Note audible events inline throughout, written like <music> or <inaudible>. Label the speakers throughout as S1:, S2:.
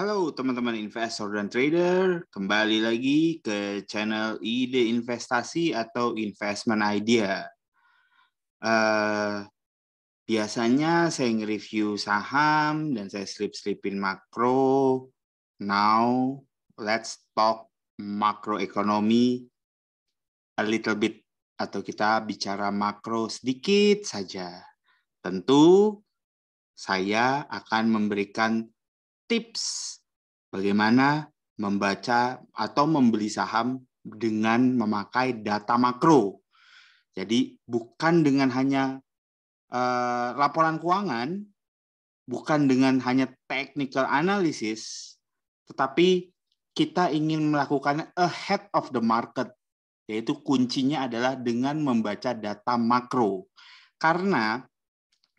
S1: Halo teman-teman investor dan trader, kembali lagi ke channel Ide Investasi atau Investment Idea. Uh, biasanya saya nge-review saham dan saya slip-slipin makro. Now, let's talk makroekonomi a little bit atau kita bicara makro sedikit saja. Tentu saya akan memberikan tips bagaimana membaca atau membeli saham dengan memakai data makro. Jadi bukan dengan hanya uh, laporan keuangan, bukan dengan hanya technical analysis, tetapi kita ingin melakukan ahead of the market, yaitu kuncinya adalah dengan membaca data makro. Karena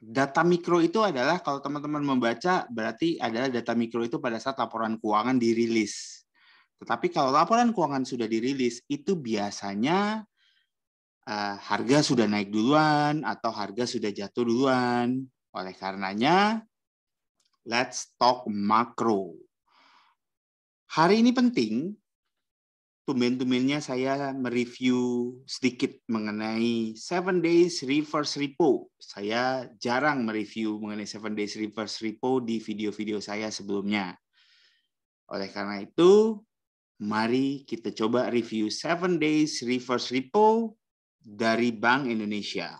S1: data mikro itu adalah kalau teman-teman membaca berarti adalah data mikro itu pada saat laporan keuangan dirilis. Tetapi kalau laporan keuangan sudah dirilis itu biasanya uh, harga sudah naik duluan atau harga sudah jatuh duluan. Oleh karenanya let's talk makro. Hari ini penting tumben-tumbennya saya mereview sedikit mengenai Seven Days Reverse Repo. Saya jarang mereview mengenai Seven Days Reverse Repo di video-video saya sebelumnya. Oleh karena itu, mari kita coba review Seven Days Reverse Repo dari Bank Indonesia.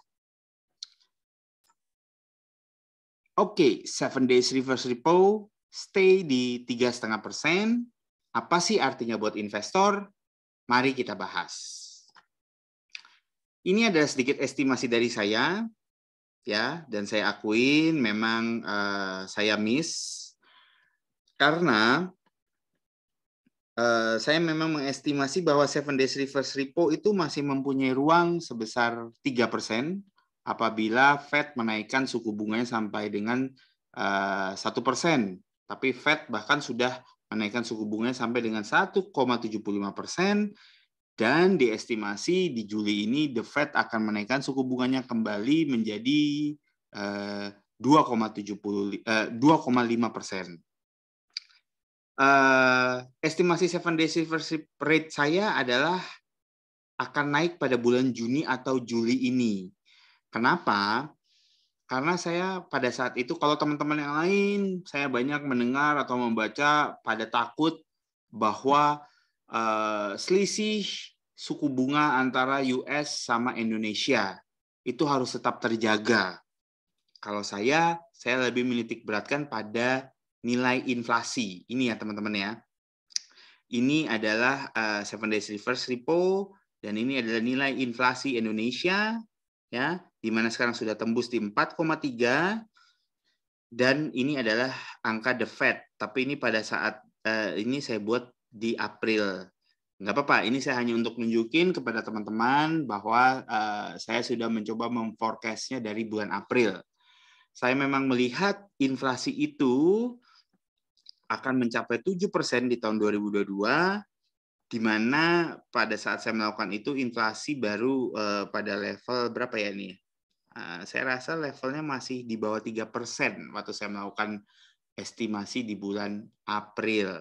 S1: Oke, okay, Seven Days Reverse Repo stay di tiga setengah persen. Apa sih artinya buat investor? Mari kita bahas. Ini ada sedikit estimasi dari saya, ya, dan saya akuin memang uh, saya miss karena uh, saya memang mengestimasi bahwa Seven Days Reverse Repo itu masih mempunyai ruang sebesar 3% apabila Fed menaikkan suku bunganya sampai dengan eh, satu uh, persen. Tapi Fed bahkan sudah menaikkan suku bunga sampai dengan 1,75 persen dan diestimasi di Juli ini The Fed akan menaikkan suku bunganya kembali menjadi 2,75 eh, eh, persen. Eh, estimasi seven days reverse rate saya adalah akan naik pada bulan Juni atau Juli ini. Kenapa? karena saya pada saat itu kalau teman-teman yang lain saya banyak mendengar atau membaca pada takut bahwa uh, selisih suku bunga antara US sama Indonesia itu harus tetap terjaga. Kalau saya saya lebih menitik beratkan pada nilai inflasi. Ini ya teman-teman ya. Ini adalah uh, Seven Days Reverse Repo dan ini adalah nilai inflasi Indonesia ya di mana sekarang sudah tembus di 4,3 dan ini adalah angka the Fed. Tapi ini pada saat uh, ini saya buat di April. Nggak apa-apa, ini saya hanya untuk nunjukin kepada teman-teman bahwa uh, saya sudah mencoba memforecastnya dari bulan April. Saya memang melihat inflasi itu akan mencapai 7% di tahun 2022, di mana pada saat saya melakukan itu inflasi baru uh, pada level berapa ya nih? Eh, saya rasa levelnya masih di bawah tiga persen waktu saya melakukan estimasi di bulan April.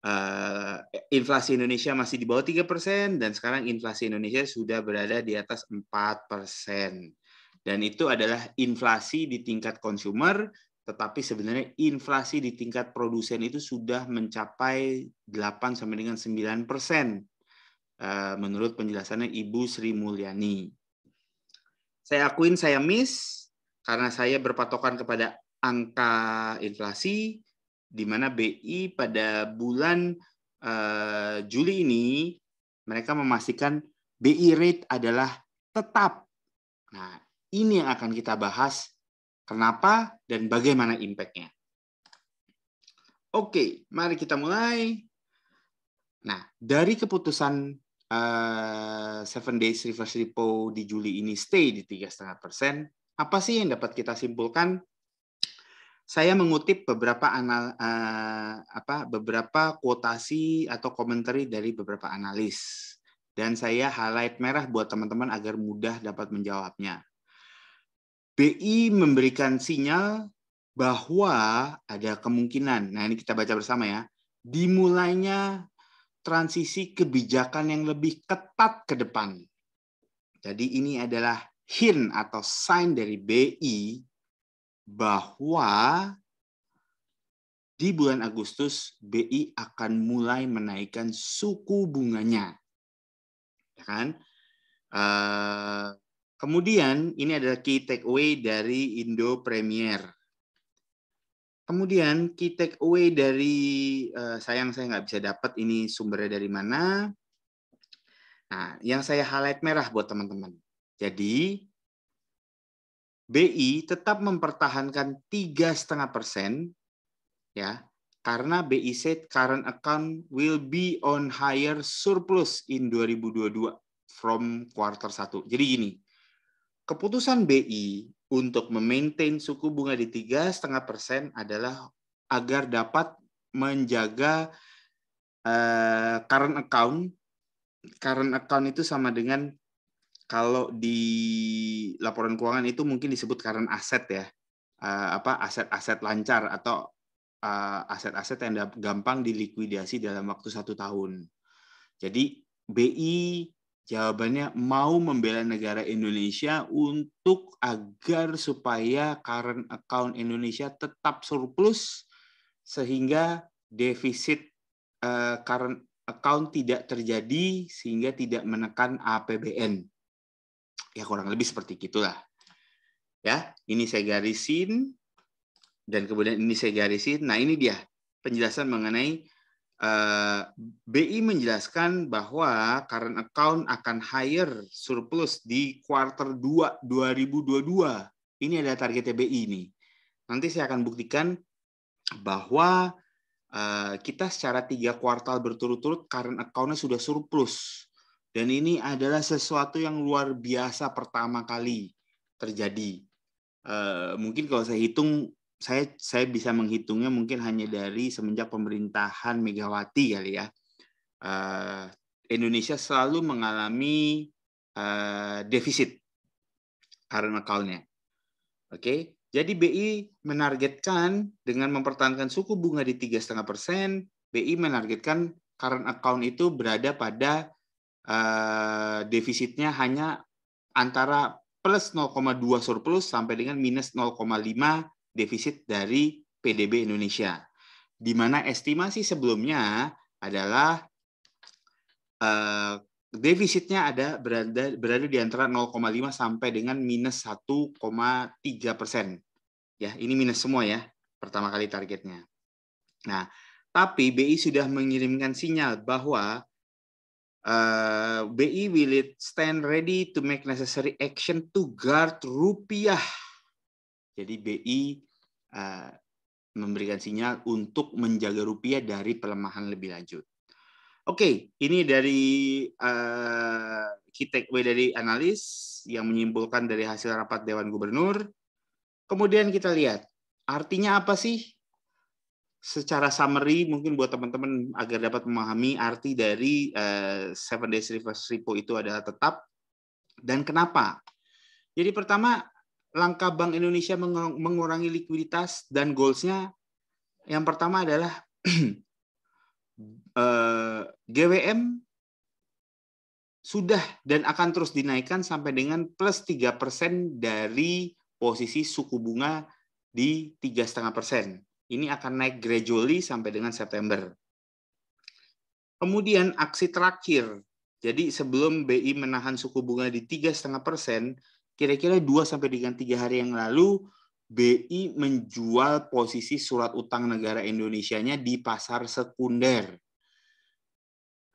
S1: Uh, inflasi Indonesia masih di bawah tiga persen dan sekarang inflasi Indonesia sudah berada di atas empat persen Dan itu adalah inflasi di tingkat konsumer, tetapi sebenarnya inflasi di tingkat produsen itu sudah mencapai 8 sampai dengan 9% uh, eh, menurut penjelasannya Ibu Sri Mulyani. Saya akuin saya miss karena saya berpatokan kepada angka inflasi di mana BI pada bulan uh, Juli ini mereka memastikan BI rate adalah tetap. Nah, ini yang akan kita bahas kenapa dan bagaimana impact-nya. Oke, mari kita mulai. Nah, dari keputusan uh, Seven Days Reverse Repo di Juli ini stay di tiga setengah persen, apa sih yang dapat kita simpulkan? Saya mengutip beberapa anal, uh, apa beberapa kuotasi atau komentar dari beberapa analis dan saya highlight merah buat teman-teman agar mudah dapat menjawabnya. BI memberikan sinyal bahwa ada kemungkinan, nah ini kita baca bersama ya, dimulainya transisi kebijakan yang lebih ketat ke depan. Jadi ini adalah hint atau sign dari BI bahwa di bulan Agustus BI akan mulai menaikkan suku bunganya. Ya kan? Uh, kemudian ini adalah key takeaway dari Indo Premier Kemudian key away dari uh, sayang saya nggak bisa dapat ini sumbernya dari mana. Nah, yang saya highlight merah buat teman-teman. Jadi BI tetap mempertahankan tiga setengah persen, ya, karena BI said current account will be on higher surplus in 2022 from quarter 1. Jadi gini, keputusan BI untuk memaintain suku bunga di tiga setengah persen adalah agar dapat menjaga uh, current account. Current account itu sama dengan kalau di laporan keuangan itu mungkin disebut current asset ya, uh, apa aset-aset lancar atau eh, aset-aset uh, aset yang gampang dilikuidasi dalam waktu satu tahun. Jadi BI Jawabannya mau membela negara Indonesia untuk agar supaya current account Indonesia tetap surplus sehingga defisit eh, current account tidak terjadi sehingga tidak menekan APBN. Ya kurang lebih seperti itulah. Ya, ini saya garisin dan kemudian ini saya garisin. Nah, ini dia penjelasan mengenai Eh, BI menjelaskan bahwa current account akan higher surplus di kuartal 2 2022. Ini ada target BI ini Nanti saya akan buktikan bahwa eh, kita secara tiga kuartal berturut-turut current account-nya sudah surplus. Dan ini adalah sesuatu yang luar biasa pertama kali terjadi. Eh, mungkin kalau saya hitung saya saya bisa menghitungnya mungkin hanya dari semenjak pemerintahan Megawati kali ya. Eh, Indonesia selalu mengalami uh, defisit current account-nya. Oke, okay? jadi BI menargetkan dengan mempertahankan suku bunga di tiga setengah persen, BI menargetkan current account itu berada pada uh, defisitnya hanya antara plus 0,2 surplus sampai dengan minus 0,5 defisit dari PDB Indonesia. Di mana estimasi sebelumnya adalah uh, defisitnya ada berada berada di antara 0,5 sampai dengan minus 1,3 persen. Ya, ini minus semua ya pertama kali targetnya. Nah, tapi BI sudah mengirimkan sinyal bahwa uh, eh, BI will it stand ready to make necessary action to guard rupiah jadi BI uh, eh, memberikan sinyal untuk menjaga rupiah dari pelemahan lebih lanjut. Oke, okay, ini dari uh, key takeaway dari analis yang menyimpulkan dari hasil rapat Dewan Gubernur. Kemudian kita lihat, artinya apa sih? Secara summary mungkin buat teman-teman agar dapat memahami arti dari uh, seven days reverse repo itu adalah tetap dan kenapa. Jadi pertama langkah Bank Indonesia mengurangi likuiditas dan goalsnya yang pertama adalah <clears throat> eh, GWM sudah dan akan terus dinaikkan sampai dengan plus 3% dari posisi suku bunga di 3,5%. Ini akan naik gradually sampai dengan September. Kemudian aksi terakhir. Jadi sebelum BI menahan suku bunga di 3,5%, kira-kira 2 sampai dengan 3 hari yang lalu BI menjual posisi surat utang negara Indonesianya di pasar sekunder.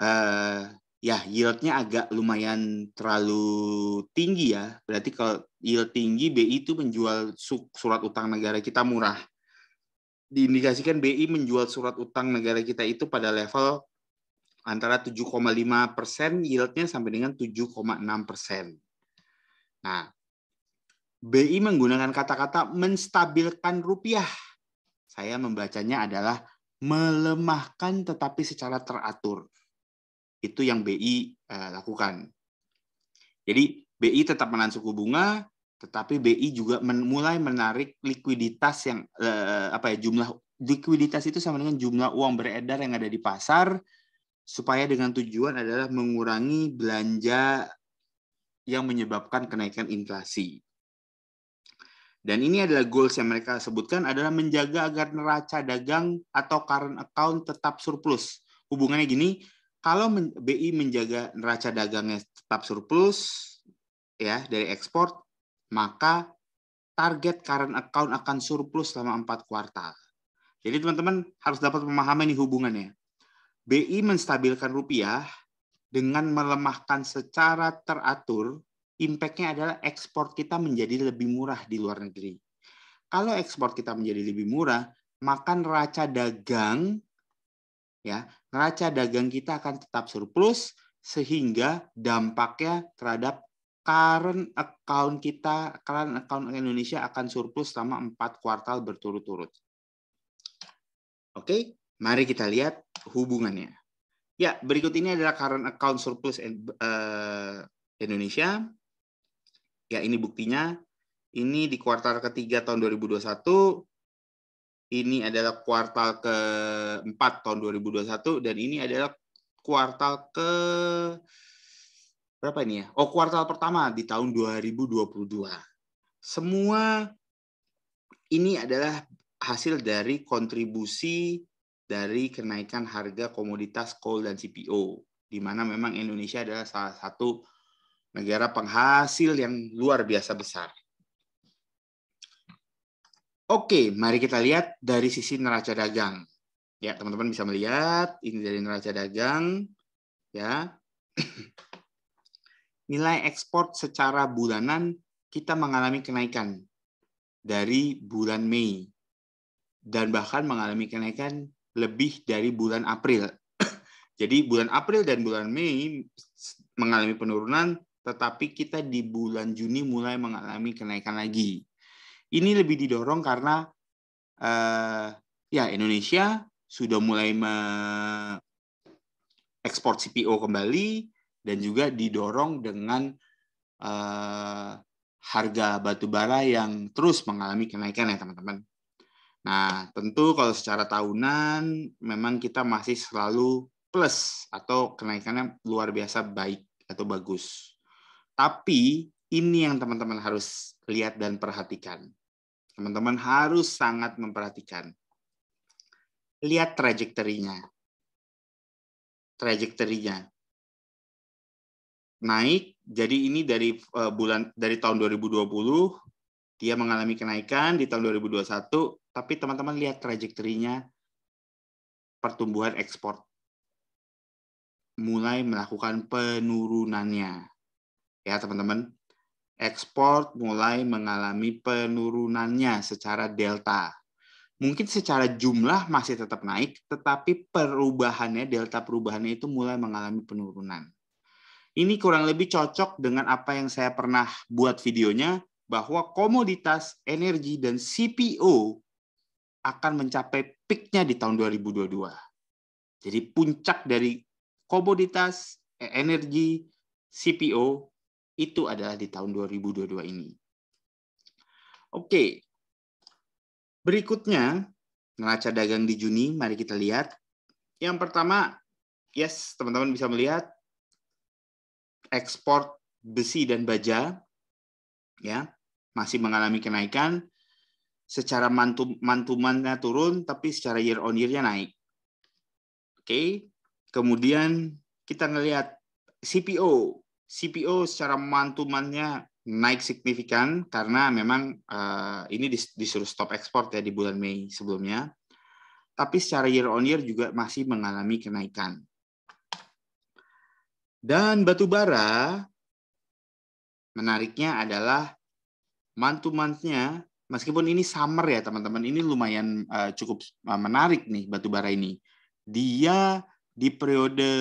S1: Uh, ya yieldnya agak lumayan terlalu tinggi ya. Berarti kalau yield tinggi BI itu menjual surat utang negara kita murah. Diindikasikan BI menjual surat utang negara kita itu pada level antara 7,5 persen yieldnya sampai dengan 7,6 persen. Nah, BI menggunakan kata-kata menstabilkan rupiah. Saya membacanya adalah melemahkan tetapi secara teratur. Itu yang BI eh, lakukan. Jadi BI tetap menahan suku bunga, tetapi BI juga men mulai menarik likuiditas yang eh, apa ya jumlah likuiditas itu sama dengan jumlah uang beredar yang ada di pasar supaya dengan tujuan adalah mengurangi belanja yang menyebabkan kenaikan inflasi. Dan ini adalah goals yang mereka sebutkan adalah menjaga agar neraca dagang atau current account tetap surplus. Hubungannya gini, kalau BI menjaga neraca dagangnya tetap surplus ya dari ekspor, maka target current account akan surplus selama empat kuartal. Jadi teman-teman harus dapat memahami ini hubungannya. BI menstabilkan rupiah dengan melemahkan secara teratur, impactnya adalah ekspor kita menjadi lebih murah di luar negeri. Kalau ekspor kita menjadi lebih murah, maka neraca dagang ya, neraca dagang kita akan tetap surplus sehingga dampaknya terhadap current account kita, current account Indonesia akan surplus selama 4 kuartal berturut-turut. Oke, mari kita lihat hubungannya. Ya, berikut ini adalah current account surplus uh, Indonesia. Ya, ini buktinya. Ini di kuartal ketiga tahun 2021. Ini adalah kuartal keempat tahun 2021 dan ini adalah kuartal ke berapa ini ya? Oh, kuartal pertama di tahun 2022. Semua ini adalah hasil dari kontribusi dari kenaikan harga komoditas coal dan CPO, di mana memang Indonesia adalah salah satu negara penghasil yang luar biasa besar. Oke, mari kita lihat dari sisi neraca dagang. Ya, teman-teman bisa melihat ini dari neraca dagang ya. <clears throat> Nilai ekspor secara bulanan kita mengalami kenaikan dari bulan Mei dan bahkan mengalami kenaikan lebih dari bulan April. <clears throat> Jadi bulan April dan bulan Mei mengalami penurunan, tetapi kita di bulan Juni mulai mengalami kenaikan lagi. Ini lebih didorong karena uh, ya Indonesia sudah mulai mengekspor CPO kembali dan juga didorong dengan uh, harga batu bara yang terus mengalami kenaikan ya teman-teman. Nah, tentu kalau secara tahunan memang kita masih selalu plus atau kenaikannya luar biasa baik atau bagus. Tapi ini yang teman-teman harus lihat dan perhatikan. Teman-teman harus sangat memperhatikan. Lihat trajektorinya. Trajektorinya. Naik, jadi ini dari eh, bulan dari tahun 2020 dia mengalami kenaikan di tahun 2021 tapi teman-teman lihat trajektorinya pertumbuhan ekspor mulai melakukan penurunannya. Ya, teman-teman. Ekspor mulai mengalami penurunannya secara delta. Mungkin secara jumlah masih tetap naik, tetapi perubahannya, delta perubahannya itu mulai mengalami penurunan. Ini kurang lebih cocok dengan apa yang saya pernah buat videonya, bahwa komoditas, energi, dan CPO akan mencapai peaknya di tahun 2022. Jadi puncak dari komoditas, eh, energi, CPO itu adalah di tahun 2022 ini. Oke, berikutnya neraca dagang di Juni, mari kita lihat. Yang pertama, yes, teman-teman bisa melihat ekspor besi dan baja ya masih mengalami kenaikan secara mantum mantumannya turun tapi secara year on year-nya naik. Oke. Okay. Kemudian kita ngelihat CPO. CPO secara mantumannya naik signifikan karena memang uh, ini dis disuruh stop ekspor ya di bulan Mei sebelumnya. Tapi secara year on year juga masih mengalami kenaikan. Dan batu bara menariknya adalah mantumannya meskipun ini summer ya teman-teman, ini lumayan uh, cukup uh, menarik nih batubara ini. Dia di periode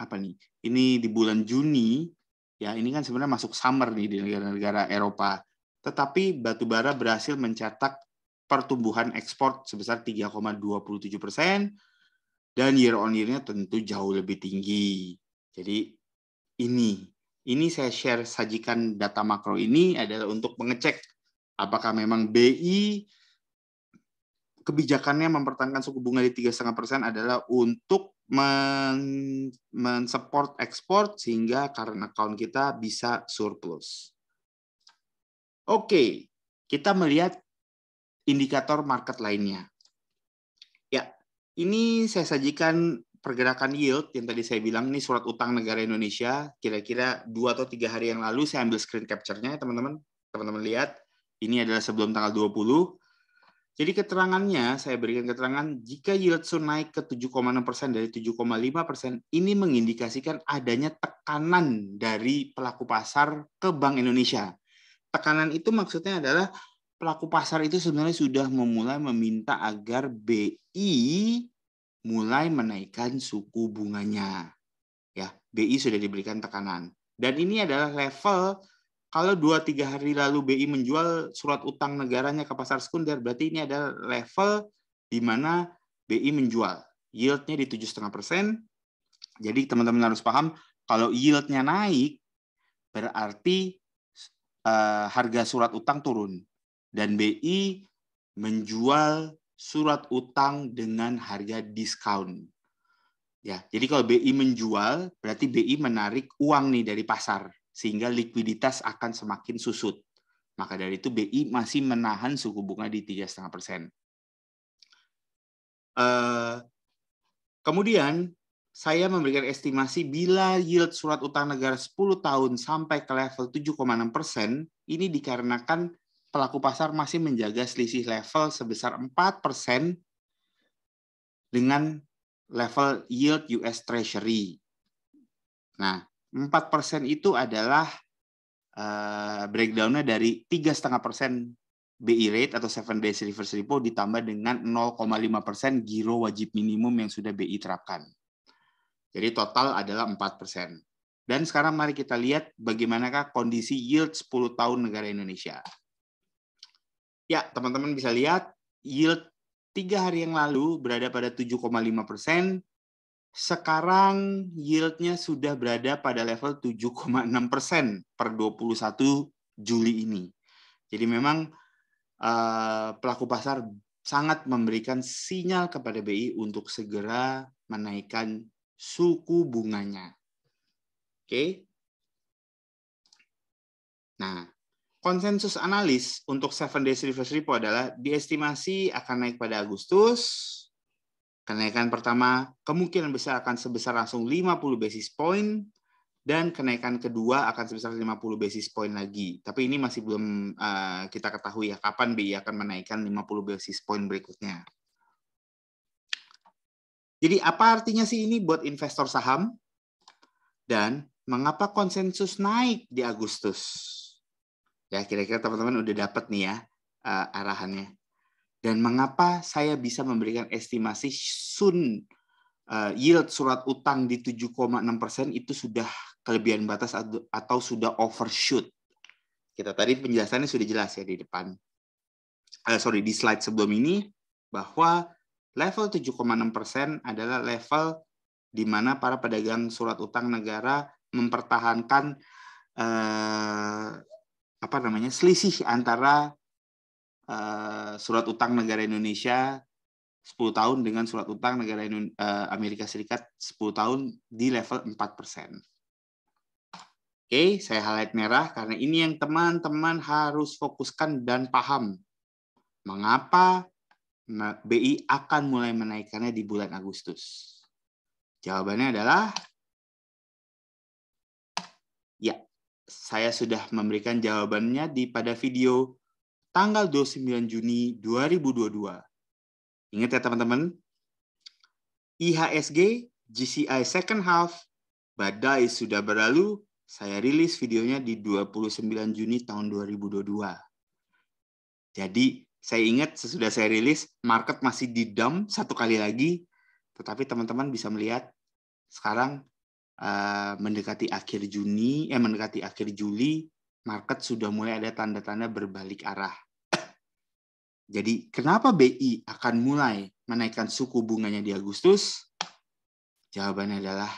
S1: apa nih? Ini di bulan Juni ya, ini kan sebenarnya masuk summer nih di negara-negara Eropa. Tetapi batubara berhasil mencetak pertumbuhan ekspor sebesar 3,27 persen dan year on year-nya tentu jauh lebih tinggi. Jadi ini ini saya share sajikan data makro ini adalah untuk mengecek apakah memang BI kebijakannya mempertahankan suku bunga di 3,5% adalah untuk men mensupport ekspor sehingga karena account kita bisa surplus. Oke, kita melihat indikator market lainnya. Ya, ini saya sajikan pergerakan yield yang tadi saya bilang nih surat utang negara Indonesia kira-kira dua atau tiga hari yang lalu saya ambil screen capture-nya teman-teman teman-teman lihat ini adalah sebelum tanggal 20 jadi keterangannya saya berikan keterangan jika yield soon naik ke 7,6 persen dari 7,5 persen ini mengindikasikan adanya tekanan dari pelaku pasar ke Bank Indonesia tekanan itu maksudnya adalah pelaku pasar itu sebenarnya sudah memulai meminta agar BI mulai menaikkan suku bunganya. Ya, BI sudah diberikan tekanan. Dan ini adalah level kalau 2-3 hari lalu BI menjual surat utang negaranya ke pasar sekunder, berarti ini adalah level di mana BI menjual. Yieldnya di 7,5 persen. Jadi teman-teman harus paham, kalau yieldnya naik, berarti eh, harga surat utang turun. Dan BI menjual surat utang dengan harga diskon. Ya, jadi kalau BI menjual, berarti BI menarik uang nih dari pasar sehingga likuiditas akan semakin susut. Maka dari itu BI masih menahan suku bunga di 3,5 persen. Uh, kemudian saya memberikan estimasi bila yield surat utang negara 10 tahun sampai ke level 7,6 persen, ini dikarenakan pelaku pasar masih menjaga selisih level sebesar 4% dengan level yield US Treasury. Nah, 4% itu adalah uh, breakdown-nya dari 3,5% BI e rate atau 7 days reverse repo ditambah dengan 0,5% giro wajib minimum yang sudah BI e terapkan. Jadi total adalah 4%. Dan sekarang mari kita lihat bagaimanakah kondisi yield 10 tahun negara Indonesia. Ya, teman-teman bisa lihat yield tiga hari yang lalu berada pada 7,5 persen. Sekarang yieldnya sudah berada pada level 7,6 persen per 21 Juli ini. Jadi memang uh, pelaku pasar sangat memberikan sinyal kepada BI untuk segera menaikkan suku bunganya. Oke. Okay? Nah, konsensus analis untuk seven days reverse repo adalah diestimasi akan naik pada Agustus. Kenaikan pertama kemungkinan besar akan sebesar langsung 50 basis point dan kenaikan kedua akan sebesar 50 basis point lagi. Tapi ini masih belum uh, kita ketahui ya kapan BI akan menaikkan 50 basis point berikutnya. Jadi apa artinya sih ini buat investor saham? Dan mengapa konsensus naik di Agustus? Ya, kira-kira teman-teman udah dapat nih ya uh, arahannya. Dan mengapa saya bisa memberikan estimasi sun uh, yield surat utang di 7,6% itu sudah kelebihan batas atau, atau sudah overshoot. Kita tadi penjelasannya sudah jelas ya di depan. Uh, sorry, di slide sebelum ini bahwa level 7,6% adalah level di mana para pedagang surat utang negara mempertahankan uh, apa namanya selisih antara uh, surat utang negara Indonesia 10 tahun dengan surat utang negara Indonesia, uh, eh, Amerika Serikat 10 tahun di level 4%. Oke, saya highlight merah karena ini yang teman-teman harus fokuskan dan paham. Mengapa BI akan mulai menaikkannya di bulan Agustus? Jawabannya adalah saya sudah memberikan jawabannya di pada video tanggal 29 Juni 2022. Ingat ya teman-teman, IHSG GCI second half badai sudah berlalu, saya rilis videonya di 29 Juni tahun 2022. Jadi saya ingat sesudah saya rilis, market masih di dump satu kali lagi, tetapi teman-teman bisa melihat sekarang uh, mendekati akhir Juni, eh mendekati akhir Juli, market sudah mulai ada tanda-tanda berbalik arah. <coughs> Jadi kenapa BI akan mulai menaikkan suku bunganya di Agustus? Jawabannya adalah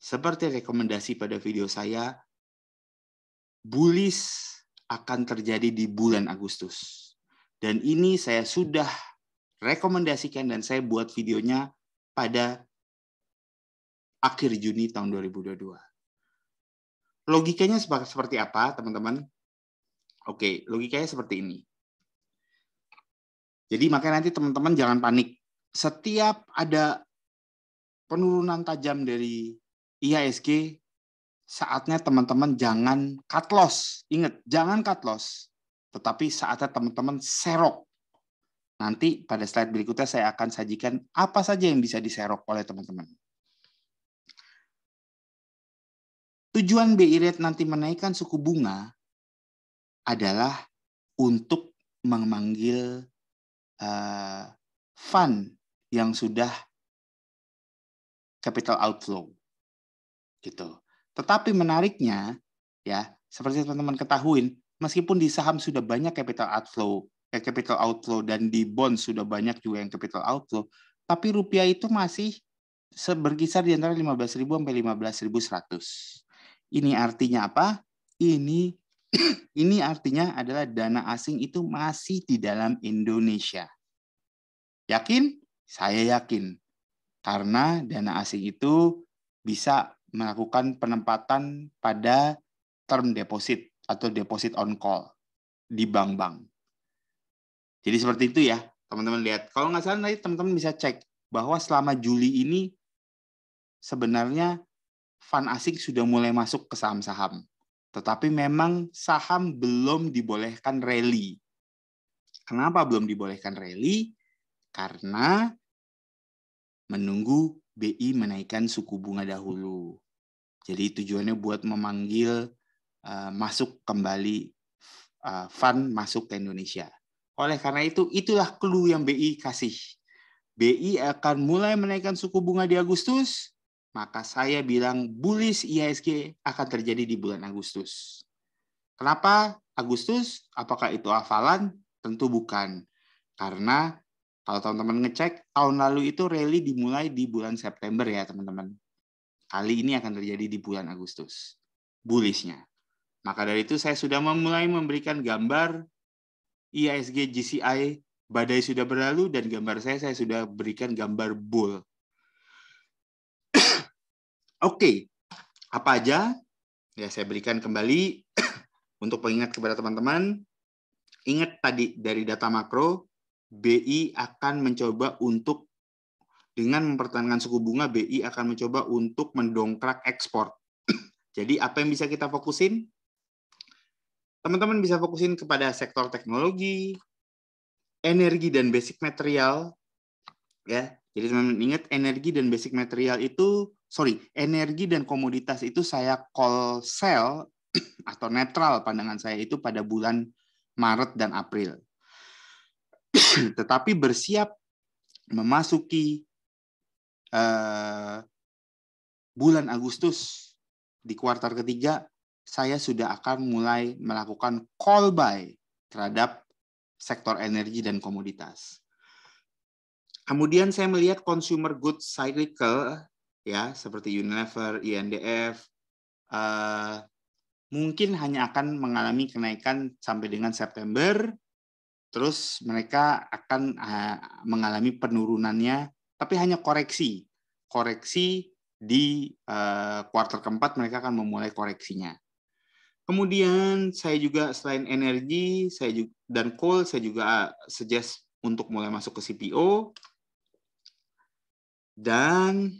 S1: seperti rekomendasi pada video saya, bullish akan terjadi di bulan Agustus. Dan ini saya sudah rekomendasikan dan saya buat videonya pada akhir Juni tahun 2022. Logikanya seperti apa, teman-teman? Oke, logikanya seperti ini. Jadi makanya nanti teman-teman jangan panik. Setiap ada penurunan tajam dari IHSG, saatnya teman-teman jangan cut loss. Ingat, jangan cut loss. Tetapi saatnya teman-teman serok. Nanti pada slide berikutnya saya akan sajikan apa saja yang bisa diserok oleh teman-teman. Tujuan BI Rate nanti menaikkan suku bunga adalah untuk memanggil uh, fund yang sudah capital outflow gitu. Tetapi menariknya ya, seperti teman-teman ketahuin, meskipun di saham sudah banyak capital outflow, eh, capital outflow dan di bond sudah banyak juga yang capital outflow, tapi rupiah itu masih berkisar di antara 15.000 sampai 15.100 ini artinya apa? Ini <clears throat> ini artinya adalah dana asing itu masih di dalam Indonesia. Yakin? Saya yakin. Karena dana asing itu bisa melakukan penempatan pada term deposit atau deposit on call di bank-bank. Jadi seperti itu ya, teman-teman lihat. Kalau nggak salah nanti teman-teman bisa cek bahwa selama Juli ini sebenarnya fund asing sudah mulai masuk ke saham-saham. Tetapi memang saham belum dibolehkan rally. Kenapa belum dibolehkan rally? Karena menunggu BI menaikkan suku bunga dahulu. Jadi tujuannya buat memanggil eh, masuk kembali uh, fund masuk ke Indonesia. Oleh karena itu, itulah clue yang BI kasih. BI akan mulai menaikkan suku bunga di Agustus, maka saya bilang bullish e IHSG akan terjadi di bulan Agustus. Kenapa Agustus? Apakah itu hafalan? Tentu bukan. Karena kalau teman-teman ngecek, tahun lalu itu rally dimulai di bulan September ya teman-teman. Kali ini akan terjadi di bulan Agustus. Bullishnya. Maka dari itu saya sudah memulai memberikan gambar e IASG GCI badai sudah berlalu dan gambar saya saya sudah berikan gambar bull Oke, okay. apa aja? Ya saya berikan kembali <clears throat> untuk pengingat kepada teman-teman. Ingat tadi dari data makro, BI akan mencoba untuk dengan mempertahankan suku bunga, BI akan mencoba untuk mendongkrak ekspor. <clears throat> Jadi apa yang bisa kita fokusin? Teman-teman bisa fokusin kepada sektor teknologi, energi dan basic material, ya. Jadi teman-teman ingat energi dan basic material itu sorry, energi dan komoditas itu saya call sell <clears throat> atau netral pandangan saya itu pada bulan Maret dan April. <clears throat> Tetapi bersiap memasuki uh, bulan Agustus di kuartal ketiga, saya sudah akan mulai melakukan call buy terhadap sektor energi dan komoditas. Kemudian saya melihat consumer goods cycle ya seperti Unilever, INDF, uh, eh, mungkin hanya akan mengalami kenaikan sampai dengan September, terus mereka akan uh, mengalami penurunannya, tapi hanya koreksi, koreksi di uh, kuartal keempat mereka akan memulai koreksinya. Kemudian saya juga selain energi, saya juga, dan coal, saya juga suggest untuk mulai masuk ke CPO. Dan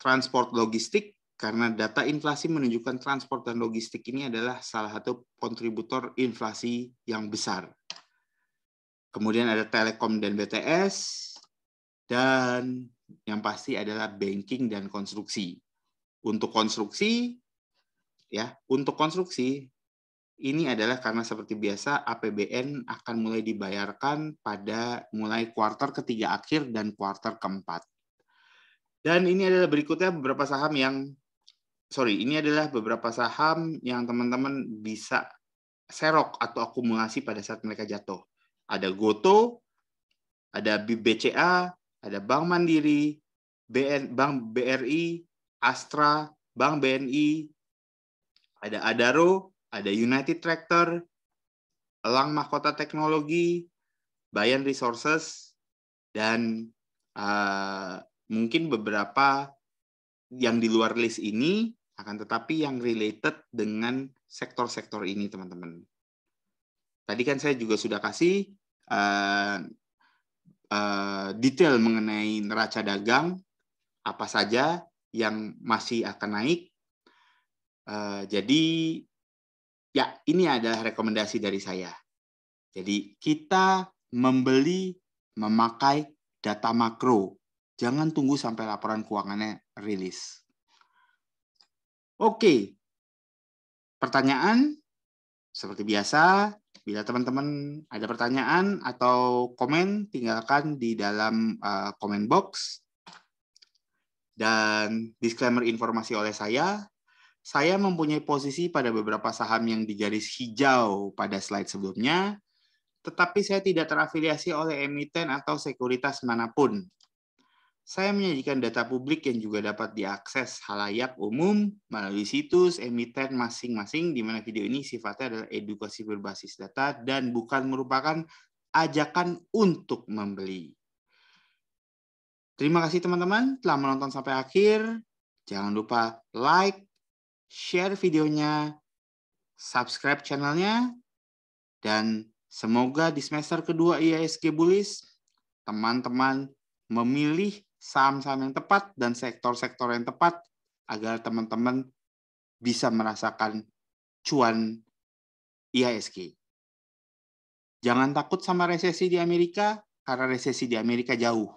S1: transport logistik karena data inflasi menunjukkan transport dan logistik ini adalah salah satu kontributor inflasi yang besar. Kemudian ada telekom dan BTS, dan yang pasti adalah banking dan konstruksi. Untuk konstruksi, ya, untuk konstruksi ini adalah karena seperti biasa APBN akan mulai dibayarkan pada mulai kuartal ketiga akhir dan kuartal keempat. Dan ini adalah berikutnya beberapa saham yang sorry, ini adalah beberapa saham yang teman-teman bisa serok atau akumulasi pada saat mereka jatuh. Ada Goto, ada BBCA, ada Bank Mandiri, BN, Bank BRI, Astra, Bank BNI, ada Adaro, ada United Tractor, Elang Mahkota Teknologi, Bayan Resources, dan uh, mungkin beberapa yang di luar list ini akan tetapi yang related dengan sektor-sektor ini teman-teman. Tadi kan saya juga sudah kasih uh, uh, detail mengenai neraca dagang apa saja yang masih akan naik. Uh, jadi ya ini adalah rekomendasi dari saya. Jadi kita membeli memakai data makro Jangan tunggu sampai laporan keuangannya rilis. Oke. Pertanyaan seperti biasa, bila teman-teman ada pertanyaan atau komen tinggalkan di dalam uh, eh, comment box. Dan disclaimer informasi oleh saya, saya mempunyai posisi pada beberapa saham yang digaris hijau pada slide sebelumnya, tetapi saya tidak terafiliasi oleh emiten atau sekuritas manapun saya menyajikan data publik yang juga dapat diakses halayak umum melalui situs emiten masing-masing di mana video ini sifatnya adalah edukasi berbasis data dan bukan merupakan ajakan untuk membeli. Terima kasih teman-teman telah menonton sampai akhir. Jangan lupa like, share videonya, subscribe channelnya, dan semoga di semester kedua IASG Bulis, teman-teman memilih saham-saham yang tepat dan sektor-sektor yang tepat agar teman-teman bisa merasakan cuan IHSG. Jangan takut sama resesi di Amerika karena resesi di Amerika jauh.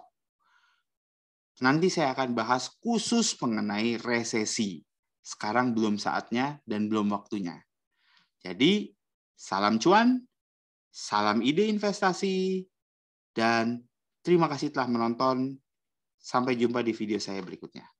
S1: Nanti saya akan bahas khusus mengenai resesi. Sekarang belum saatnya dan belum waktunya. Jadi, salam cuan, salam ide investasi, dan terima kasih telah menonton Sampai jumpa di video saya berikutnya.